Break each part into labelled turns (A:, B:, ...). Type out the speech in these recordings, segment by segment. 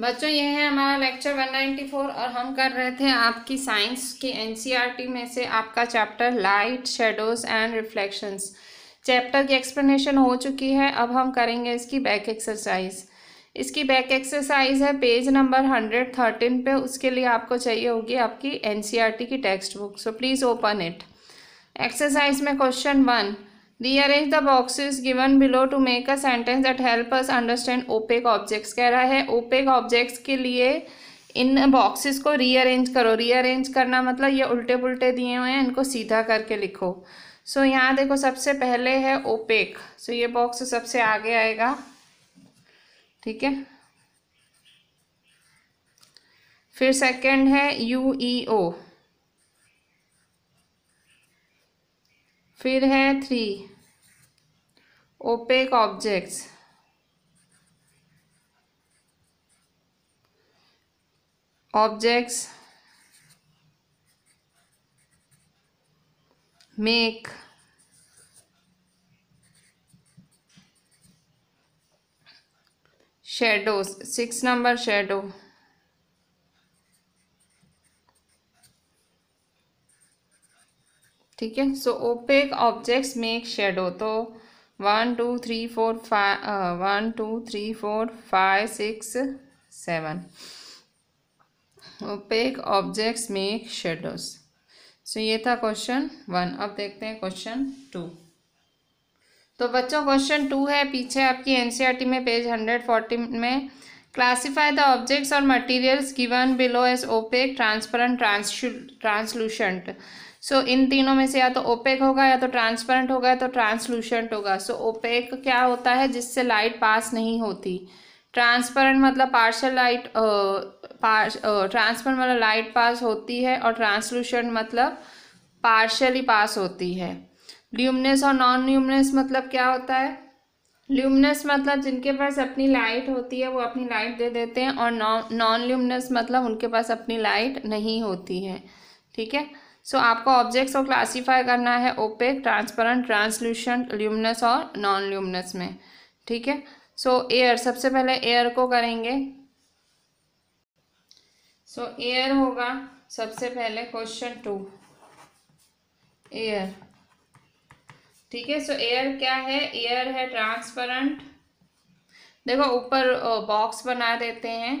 A: बच्चों ये है हमारा लेक्चर 194 और हम कर रहे थे आपकी साइंस की एनसीईआरटी e में से आपका chapter light shadows and reflections chapter की एक्सप्लेनेशन हो चुकी है अब हम करेंगे इसकी बैक एक्सरसाइज इसकी बैक एक्सरसाइज है पेज नंबर हंड्रेड थर्टीन पे उसके लिए आपको चाहिए होगी आपकी एनसीईआरटी e की text book so please open it exercise में question one rearrange the boxes given below to make a sentence that help us understand opaque objects कह रहा है ओपेक ऑब्जेक्ट्स के लिए इन बॉक्सेस को रीअरेंज करो रीअरेंज करना मतलब ये उल्टे पुल्टे दिए हुए हैं इनको सीधा करके लिखो सो so, यहाँ देखो सबसे पहले है ओपेक सो so, ये बॉक्स सबसे आगे आएगा ठीक है फिर सेकंड है यू ई ओ फिर है three opaque objects objects make shadows six number shadow ठीक है so opaque objects make shadow तो one two three four five one two three four five six seven opaque objects make shadows so ये था question one अब देखते हैं question to तो बच्चों क्वेश्चन टू है पीछे आपकी एनसीईआरटी e में पेज हंड्रेड फोर्टी में क्लासीफाई द ऑब्जेक्ट्स और materials given below as opaque transparent translucent so इन तीनों में से या तो ओपेक होगा या तो ट्रांसपेरेंट होगा या तो ट्रांसलूशेंट होगा सो ओपेक क्या होता है जिससे लाइट पास नहीं होती ट्रांसपेरेंट मतलब पार्शल लाइट ट्रांसपेरेंट मतलब लाइट पास होती है और ट्रांसलूशेंट मतलब पार्शली पास होती है ल्यूमिनस और नॉन ल्यूमिनस मतलब क्या होता है ल्यूमिनस मतलब जिनके पास अपनी लाइट होती है वो अपनी लाइट दे देते हैं और नॉन नॉन ल्यूमिनस मतलब उनके पास अपनी लाइट नहीं होती है ठीक है सो so, आपको ऑब्जेक्ट्स को क्लासीफाई करना है ओपेक ट्रांसपेरेंट ट्रांसल्यूशन ल्यूमिनस और नॉन ल्यूमिनस में ठीक है सो so, एयर सबसे पहले एयर को करेंगे सो so, एयर होगा सबसे पहले क्वेश्चन टू एयर ठीक है सो एयर क्या है एयर है ट्रांसपेरेंट देखो ऊपर बॉक्स बना देते हैं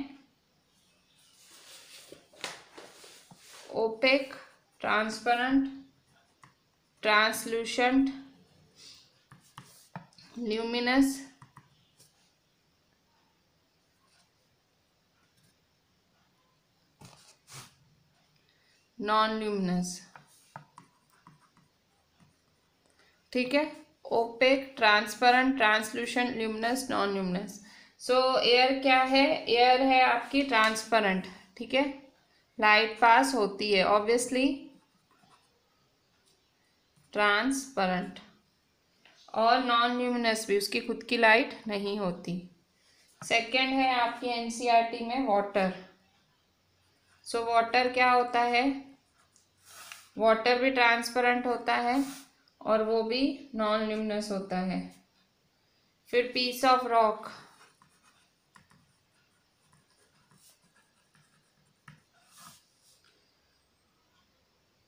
A: opaque transparent translucent luminous non luminous ठीक है opaque transparent translucent luminous non luminous so air क्या है एयर है आपकी ट्रांसपेरेंट ठीक है लाइट पास होती है ऑब्वियसली ट्रांसपरेंट और नॉन ल्यूमिनस भी उसकी खुद की लाइट नहीं होती सेकंड है आपकी एनसीईआरटी e में वाटर सो so, वाटर क्या होता है वाटर भी ट्रांसपेरेंट होता है और वो भी नॉन ल्यूमिनस होता है फिर पीस ऑफ रॉक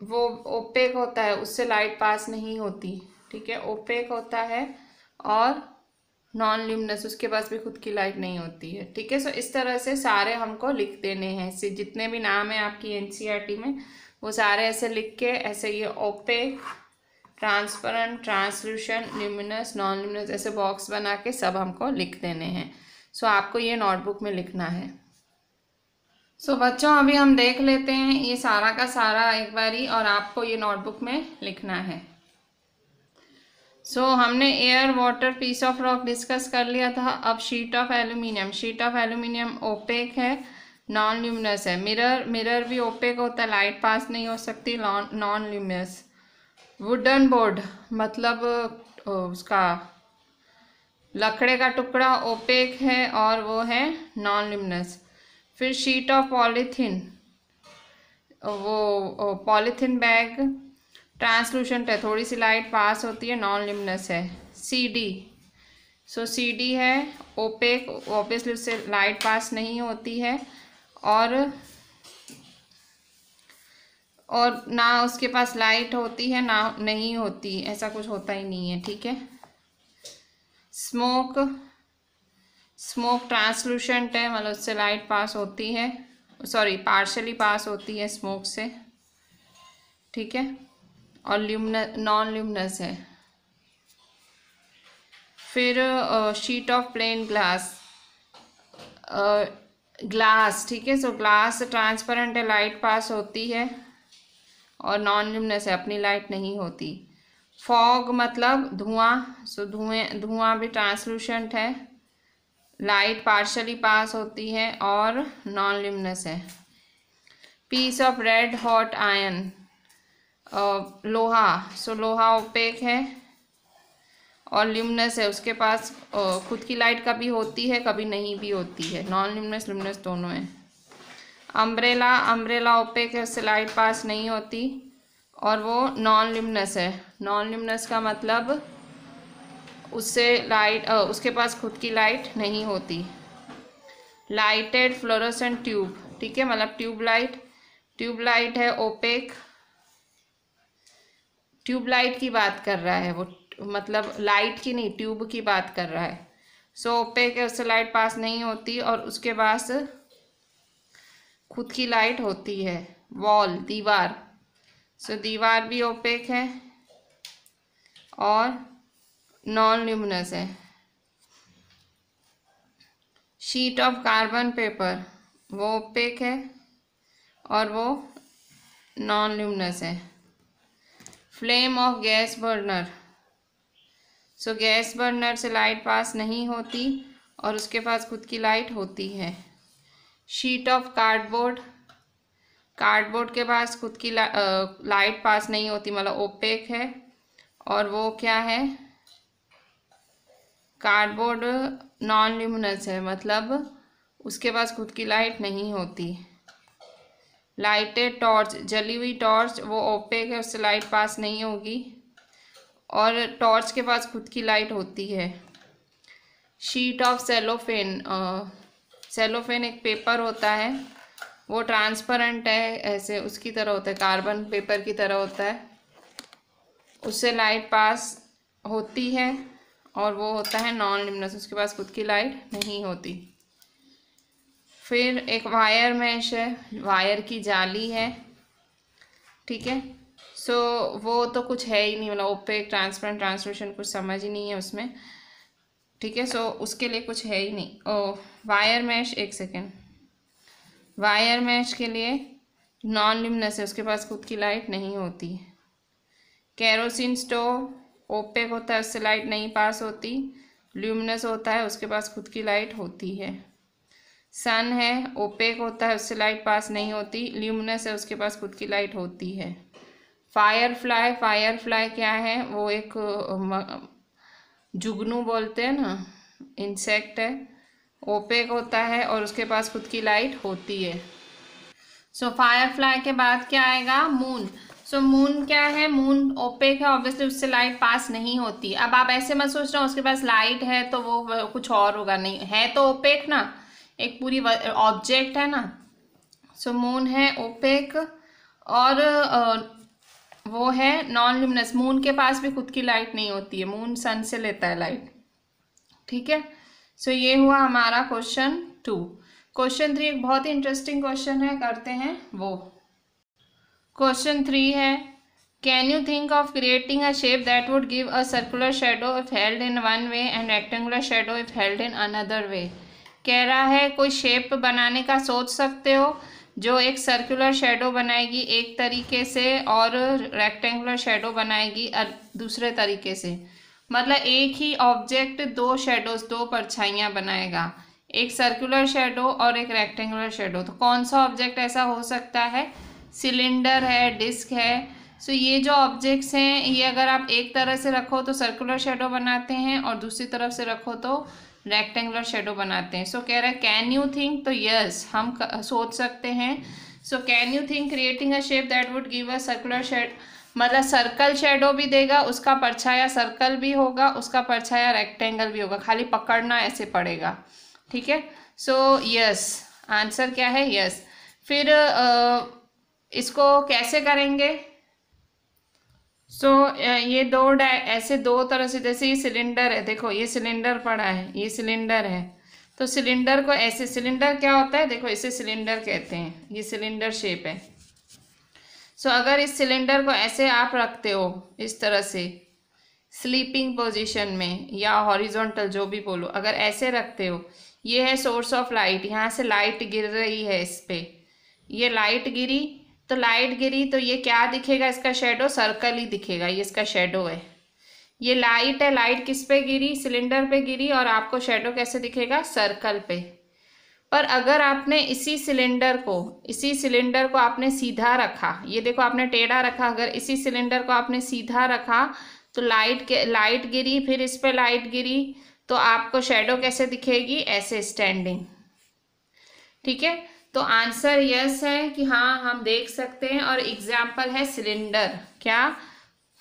A: वो ओपेक होता है उससे लाइट पास नहीं होती ठीक है ओपेक होता है और नॉन ल्यूमिनस उसके पास भी खुद की लाइट नहीं होती है ठीक है सो इस तरह से सारे हमको लिख देने हैं से जितने भी नाम है आपकी एन e में वो सारे ऐसे लिख के ऐसे ये opaque transparent translucent luminous non luminous ऐसे बॉक्स बना के सब हमको लिख देने हैं सो आपको ये नोटबुक में लिखना है सो so, बच्चों अभी हम देख लेते हैं ये सारा का सारा एक बारी और आपको ये नोटबुक में लिखना है सो so, हमने air water piece of rock discuss कर लिया था अब sheet of aluminium sheet of aluminium opaque है नॉन ल्यूमिनस है मिरर मिरर भी ओपेक होता है लाइट पास नहीं हो सकती नॉन ल्यूमिनस वुडन बोर्ड मतलब उसका लकड़े का टुकड़ा ओपेक है और वो है नॉन ल्यूमिनस फिर शीट ऑफ पॉलीथीन वो पॉलीथीन बैग ट्रांसलूशेंट है थोड़ी सी लाइट पास होती है नॉन लिमनस है सी डी सो सी डी है ओपेक ऑब्वियसली उससे लाइट पास नहीं होती है और और ना उसके पास लाइट होती है ना नहीं होती ऐसा कुछ होता ही नहीं है ठीक है स्मोक स्मोक ट्रांसलूशेंट है मतलब उससे लाइट पास होती है सॉरी पार्शली पास होती है स्मोक से ठीक है और ल्यूमन नॉन ल्यूमनस है फिर sheet of plain glass glass ठीक है सो ग्लास ट्रांसपेरेंट है लाइट पास होती है और नॉन ल्यूमनस है अपनी लाइट नहीं होती फॉग मतलब धुआं सो धुएं धुआं भी ट्रांसलूशेंट है लाइट पार्शली पास होती है और नॉन लिमनस है piece of red hot iron लोहा सो लोहा ओपेक है और लिमनस है उसके पास खुद की लाइट कभी होती है कभी नहीं भी होती है नॉन लिमनस लिमनस दोनों है अम्ब्रेला अम्ब्रेला ओपेक है उससे लाइट पास नहीं होती और वो नॉन लिमनस है नॉन लिमनस का मतलब उससे लाइट उसके पास खुद की लाइट नहीं होती लाइटेड फ्लोरोसेंट ट्यूब ठीक है मतलब ट्यूब लाइट ट्यूब लाइट है ओपेक ट्यूब लाइट की बात कर रहा है वो मतलब लाइट की नहीं ट्यूब की बात कर रहा है सो so, ओपेक है उससे लाइट पास नहीं होती और उसके पास खुद की लाइट होती है वॉल दीवार सो so, दीवार भी ओपेक है और नॉन ल्यूमिनस है शीट ऑफ कार्बन पेपर वो ओपेक है और वो नॉन ल्यूमिनस है flame of gas burner so gas burner से लाइट पास नहीं होती और उसके पास खुद की लाइट होती है शीट ऑफ कार्डबोर्ड कार्डबोर्ड के पास खुद की ला, आ, लाइट पास नहीं होती मतलब ओपेक है और वो क्या है कार्डबोर्ड नॉन ल्यूमिनस है मतलब उसके पास खुद की लाइट नहीं होती लाइटेड टॉर्च जली हुई टॉर्च वो ओपेक है उससे लाइट पास नहीं होगी और टॉर्च के पास खुद की लाइट होती है शीट ऑफ सेलोफेन सेलोफेन एक पेपर होता है वो ट्रांसपेरेंट है ऐसे उसकी तरह होता है कार्बन पेपर की तरह होता है उससे लाइट पास होती है और वो होता है नॉन लिमनस उसके पास खुद की लाइट नहीं होती फिर एक वायर मैश है वायर की जाली है ठीक है सो so, वो तो कुछ है ही नहीं मतलब ओपे ट्रांसपेरेंट ट्रांसमिशन कुछ समझ ही नहीं है उसमें ठीक है सो उसके लिए कुछ है ही नहीं ओ वायर मैश एक सेकेंड वायर मैश के लिए नॉन लिमनस है उसके पास खुद की लाइट नहीं होती केरोसिन स्टोव ओपेक होता है उससे लाइट नहीं पास होती ल्यूमिनस होता है उसके पास खुद की लाइट होती है सन है ओपेक होता है उससे लाइट पास नहीं होती ल्यूमिनस है उसके पास खुद की लाइट होती है फायर फ्लाई फायर फ्लाई क्या है वो एक जुगनू बोलते हैं ना इंसेक्ट है ओपेक होता है और उसके पास खुद की लाइट होती है सो फायर फ्लाई के बाद क्या आएगा मून सो so, मून क्या है मून ओपेक है ऑब्वियसली उससे लाइट पास नहीं होती अब आप ऐसे मत सोच रहे हो उसके पास लाइट है तो वो कुछ और होगा नहीं है तो ओपेक ना एक पूरी ऑब्जेक्ट है ना सो so, मून है ओपेक और आ, वो है नॉन ल्यूमिनस मून के पास भी खुद की लाइट नहीं होती है मून सन से लेता है लाइट ठीक है सो so, ये हुआ हमारा क्वेश्चन टू क्वेश्चन थ्री एक बहुत ही इंटरेस्टिंग क्वेश्चन है करते हैं वो क्वेश्चन थ्री है can you think of creating a shape that would give a circular shadow if held in one way and rectangular shadow if held in another way कह रहा है कोई शेप बनाने का सोच सकते हो जो एक सर्कुलर शेडो बनाएगी एक तरीके से और रेक्टेंगुलर शेडो बनाएगी दूसरे तरीके से मतलब एक ही ऑब्जेक्ट दो शेडोज दो परछाइयाँ बनाएगा एक सर्कुलर शेडो और एक रेक्टेंगुलर शेडो तो कौन सा ऑब्जेक्ट ऐसा हो सकता है सिलेंडर है डिस्क है सो so, ये जो ऑब्जेक्ट्स हैं ये अगर आप एक तरह से रखो तो सर्कुलर शेडो बनाते हैं और दूसरी तरफ से रखो तो रेक्टेंगुलर शेडो बनाते हैं सो so, कह रहा है कैन यू थिंक तो यस हम सोच सकते हैं so can you think creating a shape that would give a circular shade मतलब सर्कल शेडो भी देगा उसका परछाया सर्कल भी होगा उसका परछाया रेक्टेंगल भी होगा खाली पकड़ना ऐसे पड़ेगा ठीक है सो यस आंसर क्या है यस yes. फिर uh, इसको कैसे करेंगे सो so, ये दो ऐसे दो तरह से जैसे ये सिलेंडर है देखो ये सिलेंडर पड़ा है ये सिलेंडर है तो सिलेंडर को ऐसे सिलेंडर क्या होता है देखो इसे सिलेंडर कहते हैं ये सिलेंडर शेप है सो so, अगर इस सिलेंडर को ऐसे आप रखते हो इस तरह से स्लीपिंग पोजीशन में या हॉरिजॉन्टल जो भी बोलो अगर ऐसे रखते हो ये है सोर्स ऑफ लाइट यहाँ से लाइट गिर रही है इस पर यह लाइट गिरी तो लाइट गिरी तो ये क्या दिखेगा इसका शेडो सर्कल ही दिखेगा ये इसका शेडो है ये लाइट है लाइट किस पे गिरी सिलेंडर पे गिरी और आपको शेडो कैसे दिखेगा सर्कल पे पर अगर आपने इसी सिलेंडर को इसी सिलेंडर को आपने सीधा रखा ये देखो आपने टेढ़ा रखा अगर इसी सिलेंडर को आपने सीधा रखा तो लाइट के लाइट गिरी फिर इस पर लाइट गिरी तो आपको शेडो कैसे दिखेगी ऐसे स्टैंडिंग ठीक है तो आंसर यस है कि हाँ हम देख सकते हैं और एग्जाम्पल है सिलेंडर क्या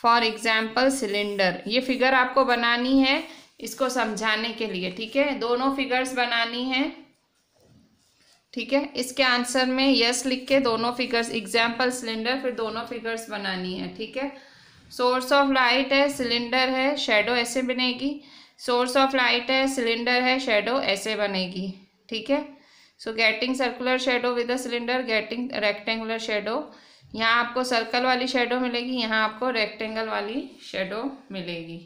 A: फॉर एग्जाम्पल सिलेंडर ये फिगर आपको बनानी है इसको समझाने के लिए ठीक है दोनों फिगर्स बनानी है ठीक है इसके आंसर में यस लिख के दोनों फिगर्स एग्जाम्पल सिलेंडर फिर दोनों फिगर्स बनानी है ठीक है सोर्स ऑफ लाइट है सिलेंडर है शेडो ऐसे बनेगी सोर्स ऑफ लाइट है सिलेंडर है शेडो ऐसे बनेगी ठीक है so getting circular shadow with a cylinder getting rectangular shadow यहाँ आपको सर्कल वाली शेडो मिलेगी यहाँ आपको रेक्टेंगल वाली शेडो मिलेगी